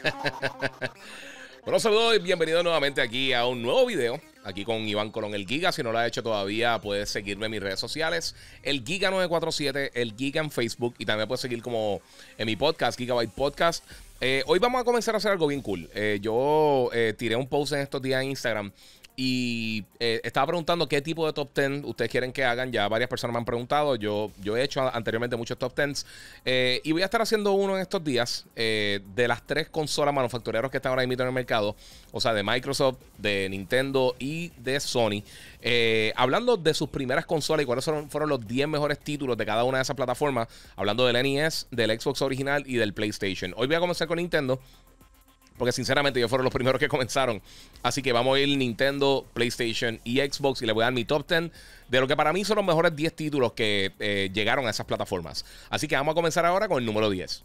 bueno, saludos y bienvenidos nuevamente aquí a un nuevo video. Aquí con Iván Colón, el Giga. Si no lo has hecho todavía, puedes seguirme en mis redes sociales. El Giga947, el Giga en Facebook. Y también puedes seguir como en mi podcast, Gigabyte Podcast. Eh, hoy vamos a comenzar a hacer algo bien cool. Eh, yo eh, tiré un post en estos días en Instagram y eh, estaba preguntando qué tipo de top 10 ustedes quieren que hagan. Ya varias personas me han preguntado. Yo, yo he hecho anteriormente muchos top 10 eh, y voy a estar haciendo uno en estos días eh, de las tres consolas manufactureras que están ahora en el mercado. O sea, de Microsoft, de Nintendo y de Sony. hablando de sus primeras consolas y cuáles fueron, fueron los 10 mejores títulos de cada una de esas plataformas. Hablando del NES, del Xbox original y del PlayStation. Hoy voy a comenzar con Nintendo porque sinceramente ellos fueron los primeros que comenzaron. Así que vamos a ir Nintendo, PlayStation y Xbox y le voy a dar mi top 10 de lo que para mí son los mejores 10 títulos que eh, llegaron a esas plataformas. Así que vamos a comenzar ahora con el número 10.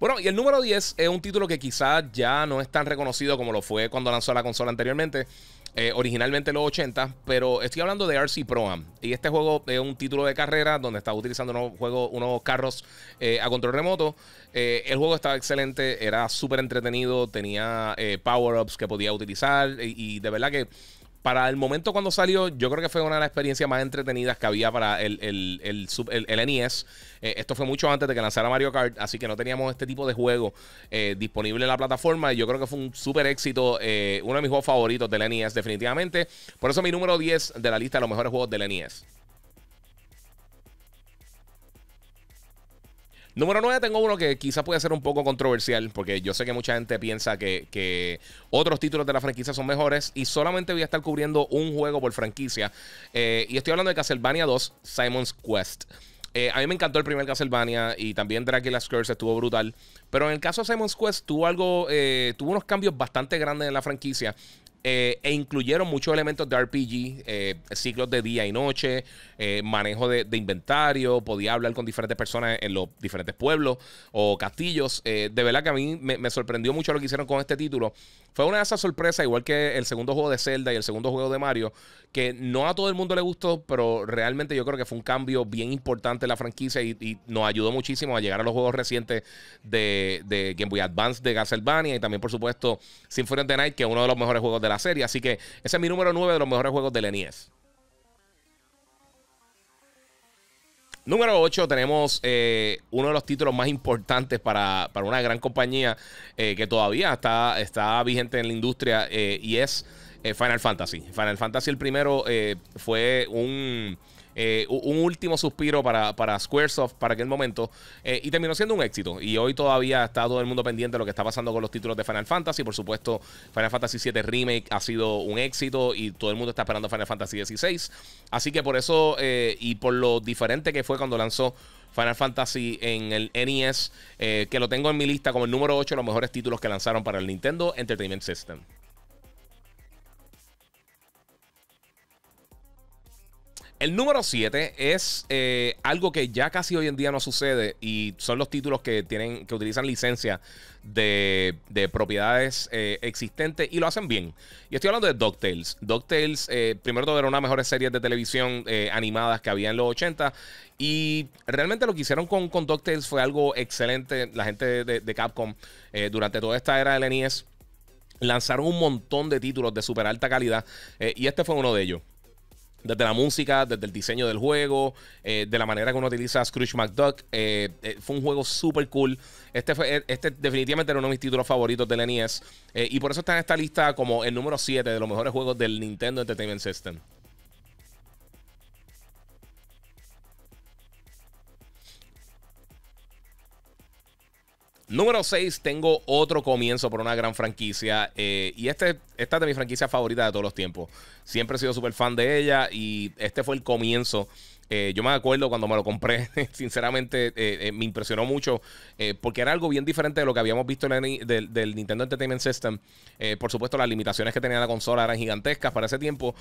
Bueno, y el número 10 es un título que quizás ya no es tan reconocido como lo fue cuando lanzó la consola anteriormente. Eh, originalmente los 80, pero estoy hablando de RC Pro-Am. Y este juego es un título de carrera donde estaba utilizando unos, carros eh, a control remoto. Eh, el juego estaba excelente, era súper entretenido, tenía power-ups que podía utilizar y de verdad que para el momento cuando salió, yo creo que fue una de las experiencias más entretenidas que había para el, el, NES. Eh, esto fue mucho antes de que lanzara Mario Kart, así que no teníamos este tipo de juego eh, disponible en la plataforma. Y yo creo que fue un súper éxito, eh, uno de mis juegos favoritos del NES, definitivamente. Por eso mi número 10 de la lista de los mejores juegos del NES. Número 9 tengo uno que quizás puede ser un poco controversial, porque yo sé que mucha gente piensa que, otros títulos de la franquicia son mejores y solamente voy a estar cubriendo un juego por franquicia. Eh, y estoy hablando de Castlevania 2, Simon's Quest. Eh, a mí me encantó el primer Castlevania y también Dracula's Curse estuvo brutal. Pero en el caso de Simon's Quest tuvo algo, eh, tuvo unos cambios bastante grandes en la franquicia eh, e incluyeron muchos elementos de RPG, eh, ciclos de día y noche, eh, manejo de, inventario, podía hablar con diferentes personas en los diferentes pueblos o castillos. de verdad que a mí me, sorprendió mucho lo que hicieron con este título. Fue una de esas sorpresas, igual que el segundo juego de Zelda y el segundo juego de Mario, que no a todo el mundo le gustó, pero realmente yo creo que fue un cambio bien importante en la franquicia y, nos ayudó muchísimo a llegar a los juegos recientes de, Game Boy Advance de Castlevania y también, por supuesto, Symphony of the Night, que es uno de los mejores juegos de la serie. Así que ese es mi número 9 de los mejores juegos del NES. Número 8 tenemos eh, uno de los títulos más importantes para, para una gran compañía eh, que todavía está, está vigente en la industria eh, y es Final Fantasy. Final Fantasy el primero fue un... Eh, un último suspiro para, para Squaresoft para aquel momento eh, y terminó siendo un éxito. Y hoy todavía está todo el mundo pendiente de lo que está pasando con los títulos de Final Fantasy. Por supuesto, Final Fantasy VII Remake ha sido un éxito y todo el mundo está esperando Final Fantasy XVI. Así que por eso eh, y por lo diferente que fue cuando lanzó Final Fantasy en el NES, que lo tengo en mi lista como el número 8 de los mejores títulos que lanzaron para el Nintendo Entertainment System. El número 7 es eh, algo que ya casi hoy en día no sucede y son los títulos que tienen que utilizan licencia de, propiedades eh, existentes y lo hacen bien. Y estoy hablando de DuckTales. DuckTales, eh, primero todo, era una de las mejores series de televisión eh, animadas que había en los 80 y realmente lo que hicieron con, DuckTales fue algo excelente. La gente de, Capcom durante toda esta era la NES lanzaron un montón de títulos de super alta calidad y este fue uno de ellos. Desde la música, desde el diseño del juego, eh, de la manera que uno utiliza Scrooge McDuck. Eh, eh, fue un juego súper cool. Este, fue, este definitivamente era uno de mis títulos favoritos la NES. y por eso está en esta lista como el número 7 de los mejores juegos del Nintendo Entertainment System. Número 6, tengo otro comienzo por una gran franquicia. Eh, y este, esta es de mi franquicia favorita de todos los tiempos. Siempre he sido súper fan de ella y este fue el comienzo eh, yo me acuerdo cuando me lo compré, sinceramente eh, eh, me impresionó mucho porque era algo bien diferente de lo que habíamos visto en el, del, Nintendo Entertainment System. por supuesto, las limitaciones que tenía la consola eran gigantescas para ese tiempo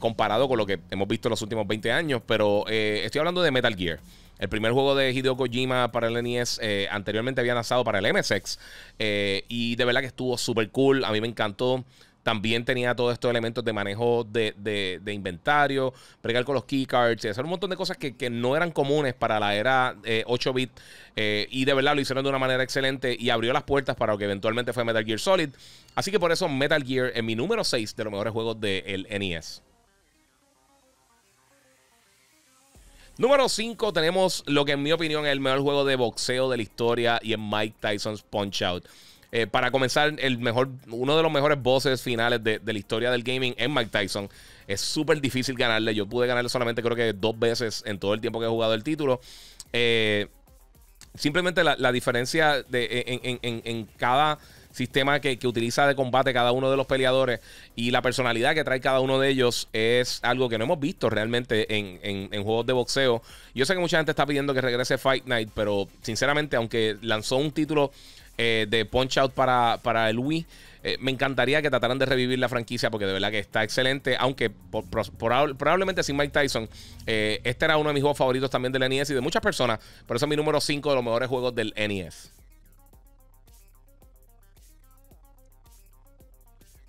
comparado con lo que hemos visto en los últimos 20 años, pero estoy hablando de Metal Gear. El primer juego de Hideo Kojima para el NES anteriormente había lanzado para el MSX. y de verdad que estuvo súper cool. A mí me encantó. También tenía todos estos elementos de manejo de, inventario, pregar con los keycards y hacer un montón de cosas que, no eran comunes para la era 8-bit. Eh, eh, y de verdad lo hicieron de una manera excelente y abrió las puertas para lo que eventualmente fue Metal Gear Solid. Así que por eso Metal Gear es mi número 6 de los mejores juegos del NES. Número 5 tenemos lo que en mi opinión es el mejor juego de boxeo de la historia y es Mike Tyson's Punch Out. Eh, para comenzar, el mejor, uno de los mejores bosses finales de, la historia del gaming es Mike Tyson. Es súper difícil ganarle. Yo pude ganarle solamente creo que dos veces en todo el tiempo que he jugado el título. Eh, simplemente la, diferencia de, en, cada sistema que, utiliza de combate cada uno de los peleadores y la personalidad que trae cada uno de ellos es algo que no hemos visto realmente en, en, juegos de boxeo. Yo sé que mucha gente está pidiendo que regrese Fight Night, pero sinceramente, aunque lanzó un título eh, de Punch Out para, para el Wii. Eh, me encantaría que trataran de revivir la franquicia porque de verdad que está excelente. Aunque probablemente sin Mike Tyson, eh, este era uno de mis juegos favoritos también del NES y de muchas personas. Por eso es mi número 5 de los mejores juegos del NES.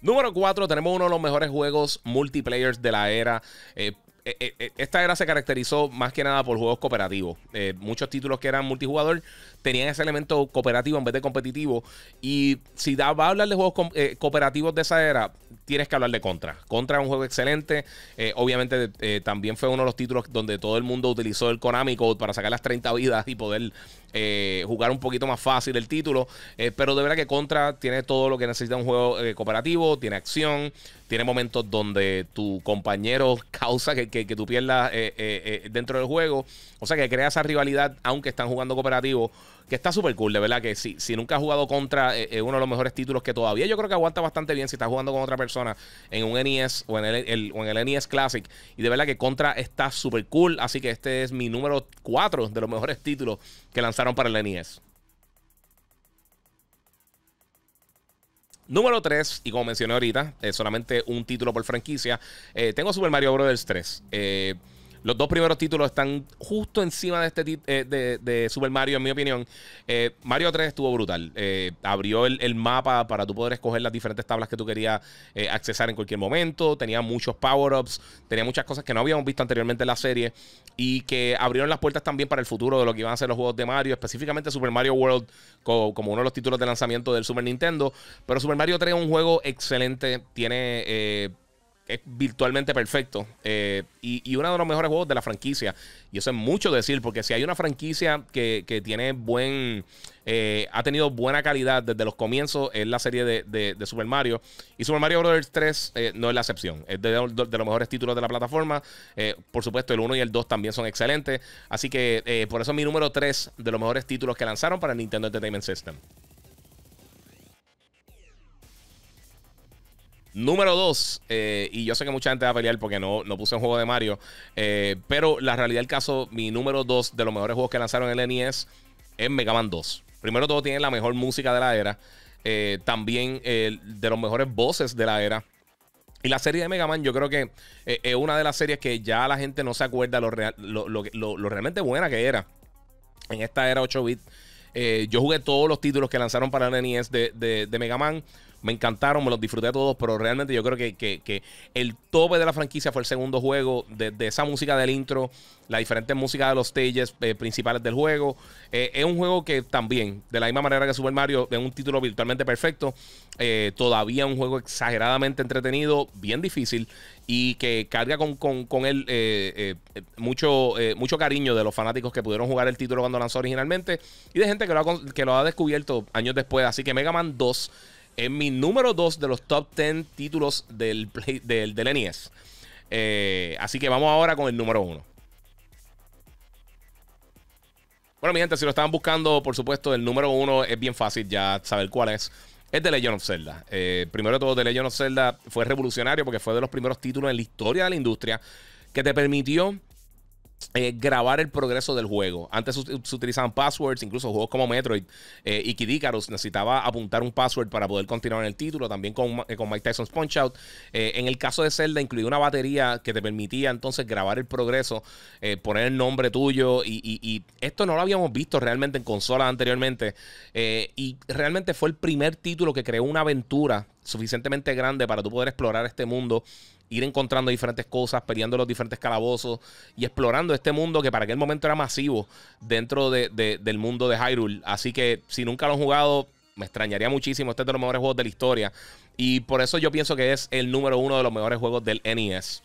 Número 4, tenemos uno de los mejores juegos multiplayer de la era. Eh, eh, eh, eh, esta era se caracterizó más que nada por juegos cooperativos. muchos títulos que eran multijugador tenían ese elemento cooperativo en vez de competitivo. Y si da, a hablar de juegos cooperativos de esa era, tienes que hablar de Contra. Contra es un juego excelente. obviamente también fue uno de los títulos donde todo el mundo utilizó el Konami Code para sacar las 30 vidas y poder eh, jugar un poquito más fácil el título. Eh, pero de verdad que Contra tiene todo lo que necesita un juego eh, cooperativo, tiene acción, tiene momentos donde tu compañero causa que, que, tú pierdas dentro del juego. O sea que crea esa rivalidad, aunque están jugando cooperativo, que está súper cool, de verdad que si, si nunca has jugado Contra, es uno de los mejores títulos que todavía yo creo que aguanta bastante bien si estás jugando con otra persona en un NES o en el, o en NES Classic. Y de verdad que Contra está súper cool, así que este es mi número 4 de los mejores títulos que lanzaron para el NES. Número 3, y como mencioné ahorita, solamente un título por franquicia. Eh, tengo Super Mario Bros. 3. Eh, los dos primeros títulos están justo encima de este eh, de, Super Mario, en mi opinión. Eh, Mario 3 estuvo brutal. Eh, abrió el, mapa para tú poder escoger las diferentes tablas que tú querías accesar en cualquier momento. Tenía muchos power-ups, tenía muchas cosas que no habíamos visto anteriormente en la serie y que abrieron las puertas también para el futuro de lo que iban a ser los juegos de Mario, específicamente Super Mario World como, como uno de los títulos de lanzamiento del Super Nintendo. Pero Super Mario 3 es un juego excelente, tiene es virtualmente perfecto. Eh, y, uno de los mejores juegos de la franquicia. Y eso es mucho decir, porque si hay una franquicia que, tiene buen. Eh, ha tenido buena calidad desde los comienzos, es la serie de, Super Mario. Y Super Mario Bros. 3 eh, no es la excepción. Es de, de, los mejores títulos de la plataforma. por supuesto, el 1 y el 2 también son excelentes. Así que por eso mi número 3 de los mejores títulos que lanzaron para el Nintendo Entertainment System. Número 2, eh, y yo sé que mucha gente va a pelear porque no, no puse un juego de Mario, eh, pero la realidad del caso, mi número dos de los mejores juegos que lanzaron en el NES es Mega Man 2. Primero todo tiene la mejor música de la era, eh, también de los mejores voces de la era. Y la serie de Mega Man, yo creo que es una de las series que ya la gente no se acuerda lo, realmente buena que era en esta era 8-bit. yo jugué todos los títulos que lanzaron para el NES de, de, de Mega Man me encantaron, me los disfruté todos, pero realmente yo creo que, el tope de la franquicia fue el segundo juego, desde de esa música del intro, la diferente música de los stages eh, principales del juego. Eh, es un juego que también, de la misma manera que Super Mario, es un título virtualmente perfecto, eh, todavía un juego exageradamente entretenido, bien difícil y que carga con, con, él mucho, mucho cariño de los fanáticos que pudieron jugar el título cuando lanzó originalmente y de gente que lo ha, que lo ha descubierto años después. Así que Mega Man 2 es mi número 2 de los top 10 títulos del, play, del, NES. Eh, así que vamos ahora con el número 1. Bueno, mi gente, si lo estaban buscando, por supuesto, el número 1 es bien fácil ya saber cuál es. Es The Legend of Zelda. Eh, primero de todo, The Legend of Zelda fue revolucionario porque fue de los primeros títulos en la historia de la industria que te permitió eh, grabar el progreso del juego. Antes se utilizaban passwords, incluso juegos como Metroid eh, y Kid necesitaba apuntar un password para poder continuar en el título, también eh, con, Mike Tyson's Punch Out. en el caso de Zelda incluía una batería que te permitía entonces grabar el progreso, poner el nombre tuyo y, y, esto no lo habíamos visto realmente en consolas anteriormente y realmente fue el primer título que creó una aventura suficientemente grande para tú poder explorar este mundo, ir encontrando diferentes cosas, peleando los diferentes calabozos y explorando este mundo que para aquel momento era masivo dentro de, del mundo de Hyrule. Así que si nunca lo han jugado, me extrañaría muchísimo. Este es de los mejores juegos de la historia y por eso yo pienso que es el número uno de los mejores juegos del NES.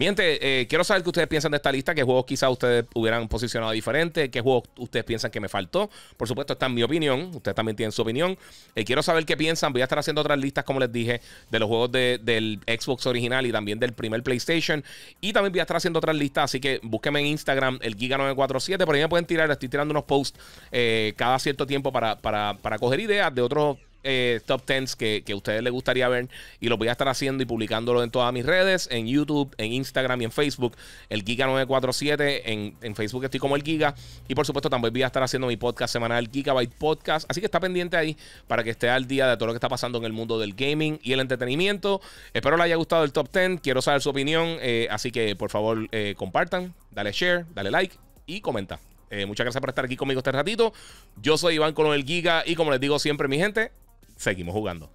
Miente. Eh, quiero saber qué ustedes piensan de esta lista, qué juegos quizás ustedes hubieran posicionado diferente, qué juegos ustedes piensan que me faltó. Por supuesto, está en mi opinión, ustedes también tienen su opinión. Eh, quiero saber qué piensan, voy a estar haciendo otras listas, como les dije, de los juegos del Xbox original y también del primer PlayStation. Y también voy a estar haciendo otras listas, así que búsquenme en Instagram, el Giga947, por ahí me pueden tirar, estoy tirando unos posts eh, cada cierto tiempo para, para, para coger ideas de otros eh, top 10 que, que, a ustedes les gustaría ver. Y lo voy a estar haciendo y publicándolo en todas mis redes, en YouTube, en Instagram y en Facebook. El Giga947. En, Facebook estoy como el Giga. Y por supuesto, también voy a estar haciendo mi podcast semanal, Gigabyte Podcast. Así que está pendiente ahí para que esté al día de todo lo que está pasando en el mundo del gaming y el entretenimiento. Espero les haya gustado el top 10. Quiero saber su opinión. Eh, así que por favor, eh, compartan, dale share, dale like y comenta. muchas gracias por estar aquí conmigo este ratito. Yo soy Iván Colón el Giga y como les digo siempre, mi gente, Seguimos jugando.